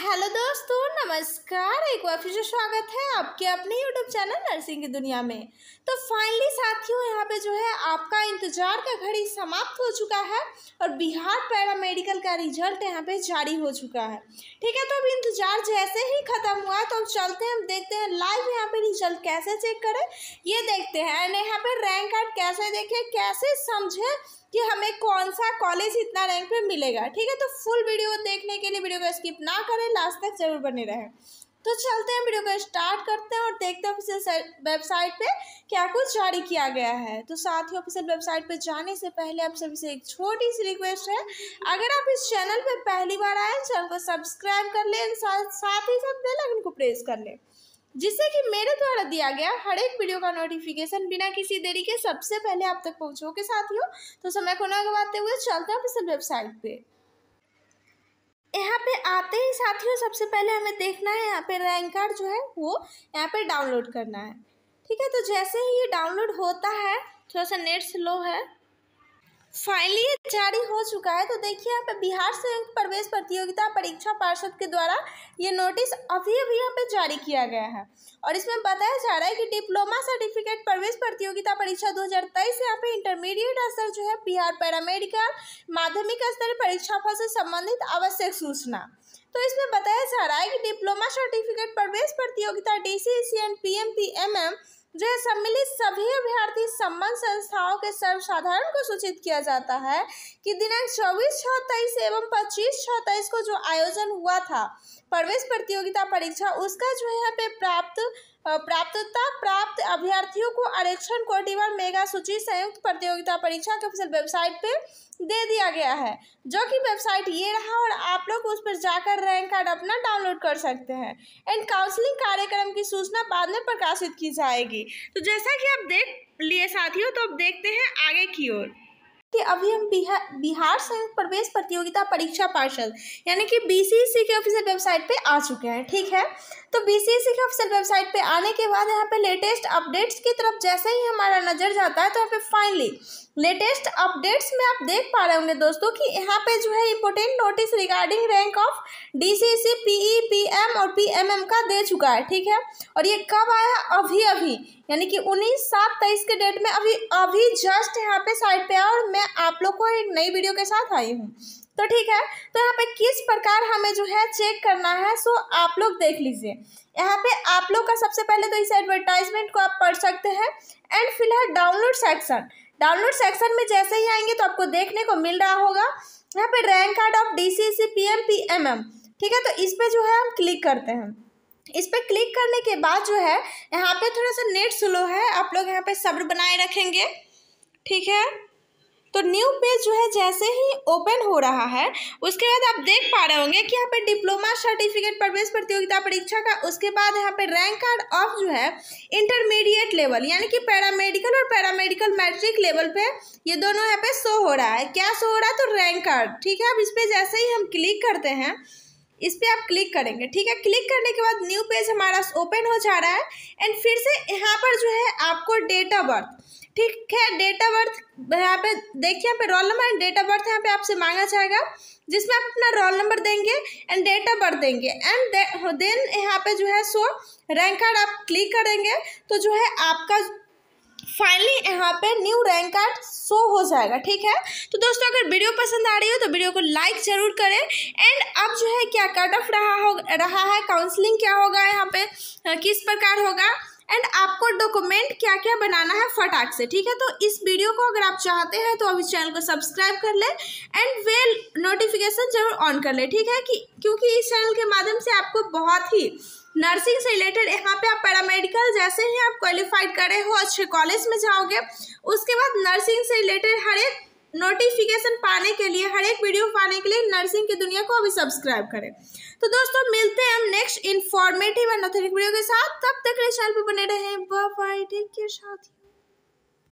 hello दोस्तों नमस्कार एक बार फिर से स्वागत है आपके अपने यूट्यूब चैनल नर्सिंग की दुनिया में तो फाइनली साथियों यहाँ पे जो है आपका इंतजार का घड़ी समाप्त हो चुका है और बिहार पैरा मेडिकल का रिजल्ट यहाँ पे जारी हो चुका है ठीक है तो अब इंतजार जैसे ही ख़त्म हुआ तो अब चलते हैं हम देखते हैं लाइव यहाँ पे रिजल्ट कैसे चेक करें ये देखते हैं एंड यहाँ पे रैंक कार्ड कैसे देखें कैसे समझें कि हमें कौन सा कॉलेज इतना रैंक पे मिलेगा ठीक है तो फुल वीडियो देखने के लिए वीडियो को स्किप ना करें लास्ट तक जरूर बने रहें तो चलते हैं वीडियो को स्टार्ट करते हैं और देखते हैं ऑफिशियल वेबसाइट पे क्या कुछ जारी किया गया है तो साथ ही ऑफिशियल वेबसाइट पे जाने से पहले आप सभी से एक छोटी सी रिक्वेस्ट है अगर आप इस चैनल पे पहली बार आए चैनल को सब्सक्राइब कर लें साथ ही साथ बेल आइकन को प्रेस कर लें जिससे कि मेरे द्वारा दिया गया हर एक वीडियो का नोटिफिकेशन बिना किसी देरी के सबसे पहले आप तक पहुँचो के साथियों तो समय को न गवाते हुए चलते हैं अफिसल वेबसाइट पर यहाँ पे आते ही साथियों सबसे पहले हमें देखना है यहाँ पे रैंक कार्ड जो है वो यहाँ पे डाउनलोड करना है ठीक है तो जैसे ही ये डाउनलोड होता है थोड़ा सा नेट स्लो है फाइनली ये जारी हो चुका है तो देखिए यहाँ पे बिहार संयुक्त प्रवेश प्रतियोगिता परीक्षा पार्षद के द्वारा ये नोटिस अभी अभी यहाँ पे जारी किया गया है और इसमें बताया जा रहा है कि डिप्लोमा सर्टिफिकेट प्रवेश प्रतियोगिता परीक्षा 2023 यहाँ पे इंटरमीडिएट स्तर जो है बिहार पैरामेडिकल माध्यमिक स्तर परीक्षा फल से संबंधित आवश्यक सूचना तो इसमें बताया जा रहा है कि डिप्लोमा सर्टिफिकेट प्रवेश प्रतियोगिता D C M P M जो सम्मिलित सभी अभ्यर्थी संबंध संस्थाओं के सर्वसाधारण को सूचित किया जाता है कि दिनांक चौबीस छः तेईस एवं पच्चीस छः तेईस को जो आयोजन हुआ था प्रवेश प्रतियोगिता परीक्षा उसका जो यहाँ पे प्राप्त प्राप्तता प्राप्त अभ्यर्थियों को आरक्षण कोटिवार मेगा सूची संयुक्त प्रतियोगिता परीक्षा के ऑफिसियल वेबसाइट पे दे दिया गया है जो कि वेबसाइट ये रहा और आप लोग उस पर जाकर रैंक कार्ड अपना डाउनलोड कर सकते हैं एंड काउंसलिंग कार्यक्रम की सूचना बाद में प्रकाशित की जाएगी तो जैसा कि आप देख लिए साथियों तो अब देखते हैं आगे की ओर कि अभी हम बिहार बिहार संयुक्त प्रवेश प्रतियोगिता परीक्षा पार्षद यानी कि बीसीसी e के ऑफिशियल वेबसाइट पे आ चुके हैं ठीक है तो बीसीसी e के ऑफिशियल वेबसाइट पे आने के बाद यहाँ पे लेटेस्ट अपडेट्स की तरफ जैसे ही हमारा नज़र जाता है तो यहाँ पे फाइनली लेटेस्ट अपडेट्स में आप देख पा रहे होंगे दोस्तों कि यहाँ पे जो है important notice regarding rank of D C C P E P M और पी एम एम का दे चुका है ठीक है और ये कब आया अभी अभी यानी कि उन्नीस सात तेईस के डेट में अभी अभी जस्ट यहाँ पे साइड पे आया और मैं आप लोग को एक नई वीडियो के साथ आई हूँ तो ठीक है तो यहाँ पे किस प्रकार हमें जो है चेक करना है सो आप लोग देख लीजिए यहाँ पे आप लोग का सबसे पहले तो इस एडवर्टाइजमेंट को आप पढ़ सकते हैं एंड फिलहाल डाउनलोड सेक्शन डाउनलोड सेक्शन में जैसे ही आएंगे तो आपको देखने को मिल रहा होगा यहाँ पे rank card of D C C P M P M M ठीक है तो इस पर जो है हम क्लिक करते हैं इस पर क्लिक करने के बाद जो है यहाँ पे थोड़ा सा नेट स्लो है आप लोग यहाँ पे सब्र बनाए रखेंगे ठीक है तो न्यू पेज जो है जैसे ही ओपन हो रहा है उसके बाद आप देख पा रहे होंगे कि यहाँ पे डिप्लोमा सर्टिफिकेट प्रवेश प्रतियोगिता परीक्षा का उसके बाद यहाँ पे रैंक कार्ड ऑफ जो है इंटरमीडिएट लेवल यानी कि पैरामेडिकल और पैरामेडिकल मैट्रिक लेवल पे ये दोनों यहाँ पे शो हो रहा है क्या शो हो रहा है तो रैंक कार्ड ठीक है अब इस पर जैसे ही हम क्लिक करते हैं इस पर आप क्लिक करेंगे ठीक है क्लिक करने के बाद न्यू पेज हमारा ओपन हो जा रहा है एंड फिर से यहाँ पर जो है आपको डेट ऑफ बर्थ ठीक है डेट ऑफ बर्थ यहाँ पे देखिए यहाँ पे roll number and date of birth यहाँ पे आपसे मांगा जाएगा जिसमें आप अपना रोल नंबर देंगे एंड डेट ऑफ बर्थ देंगे एंड देन यहाँ पे जो है सो रैंक कार्ड आप क्लिक करेंगे तो जो है आपका फाइनली यहाँ पे न्यू रैंक कार्ड शो हो जाएगा ठीक है तो दोस्तों अगर वीडियो पसंद आ रही हो तो वीडियो को लाइक ज़रूर करें एंड अब जो है क्या कट ऑफ रहा हो रहा है काउंसलिंग क्या होगा यहाँ पे किस प्रकार होगा एंड आपको डॉक्यूमेंट क्या क्या बनाना है फटाक से ठीक है तो इस वीडियो को अगर आप चाहते हैं तो अब इस चैनल को सब्सक्राइब कर लें एंड वेल नोटिफिकेशन जरूर ऑन कर लें ठीक है कि क्योंकि इस चैनल के माध्यम से आपको बहुत ही नर्सिंग से रिलेटेड यहाँ पे आप पैरामेडिकल जैसे ही आप क्वालिफाइड करे हो अच्छे कॉलेज में जाओगे उसके बाद नर्सिंग से रिलेटेड हर एक नोटिफिकेशन पाने के लिए हर एक वीडियो पाने के लिए नर्सिंग की दुनिया को अभी सब्सक्राइब करें तो दोस्तों मिलते हैं हम next informative and authentic video के साथ तब तक चैनल पर बने रहें बाय टेक केयर साथी